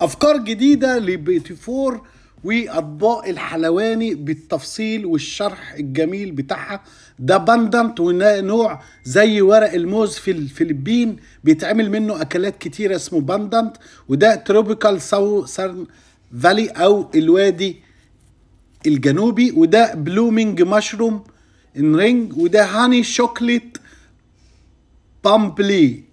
أفكار جديدة لبيتي فور واطباق الحلواني بالتفصيل والشرح الجميل بتاعها ده بندنت ونوع زي ورق الموز في الفلبين بيتعمل منه اكلات كتيره اسمه بندنت وده تروبيكال ساوثرن فالي او الوادي الجنوبي وده بلومينج مشروم ان رينج وده هاني شوكليت بامبلي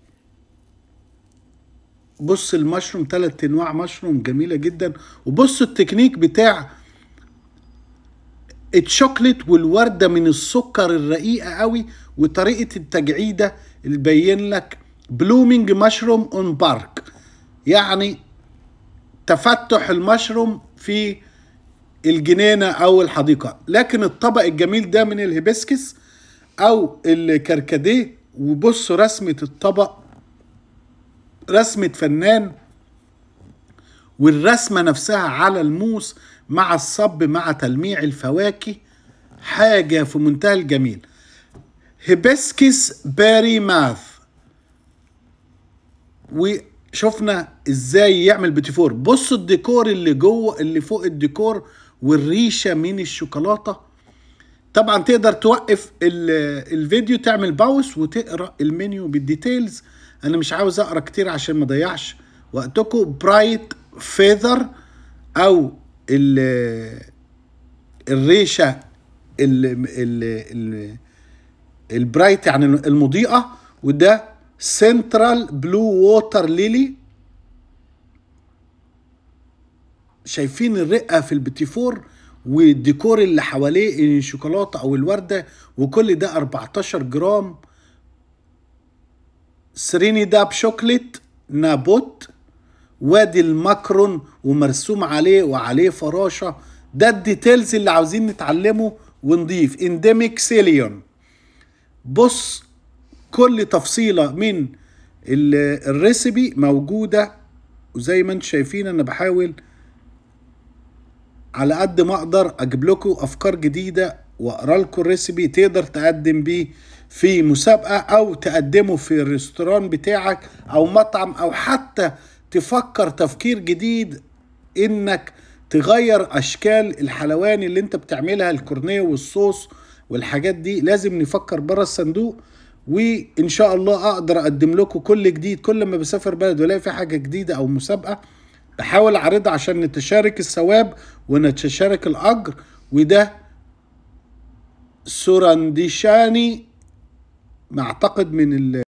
بص المشروم ثلاث انواع مشروم جميله جدا وبص التكنيك بتاع الشوكليت والورده من السكر الرقيقه قوي وطريقه التجعيده اللي بين لك بلومينج مشروم اون بارك يعني تفتح المشروم في الجنينه او الحديقه لكن الطبق الجميل ده من الهيبسكس او الكركديه وبصوا رسمه الطبق رسمه فنان والرسمه نفسها على الموس مع الصب مع تلميع الفواكه حاجه في منتهى الجميل هيبسكس باري ماث وشفنا ازاي يعمل بتيفور بص الديكور اللي جوه اللي فوق الديكور والريشه من الشوكولاته طبعا تقدر توقف الفيديو تعمل باوس وتقرا المنيو بالديتيلز انا مش عاوز اقرا كتير عشان ما اضيعش وقتكم برايت فيذر او الريشه البرايت يعني المضيئه وده سنترال بلو ووتر ليلي شايفين الرقه في البيتي فور والديكور اللي حواليه الشوكولاته او الورده وكل ده 14 جرام سريني داب شوكليت نابوت وادي الماكرون ومرسوم عليه وعليه فراشه ده الديتيلز اللي عاوزين نتعلمه ونضيف انديميك سيليون بص كل تفصيله من الريسبي موجوده وزي ما انتم شايفين انا بحاول على قد ما اقدر اجيب لكم افكار جديده واقرا لكم الريسبي تقدر تقدم بيه في مسابقة أو تقدمه في الريستوران بتاعك أو مطعم أو حتى تفكر تفكير جديد إنك تغير أشكال الحلواني اللي أنت بتعملها الكورنيه والصوص والحاجات دي لازم نفكر بره الصندوق وإن شاء الله أقدر أقدم لكم كل جديد كل ما بسافر بلد ولاقي في حاجة جديدة أو مسابقة بحاول أعرضها عشان نتشارك الثواب ونتشارك الأجر وده سورانديشاني نعتقد من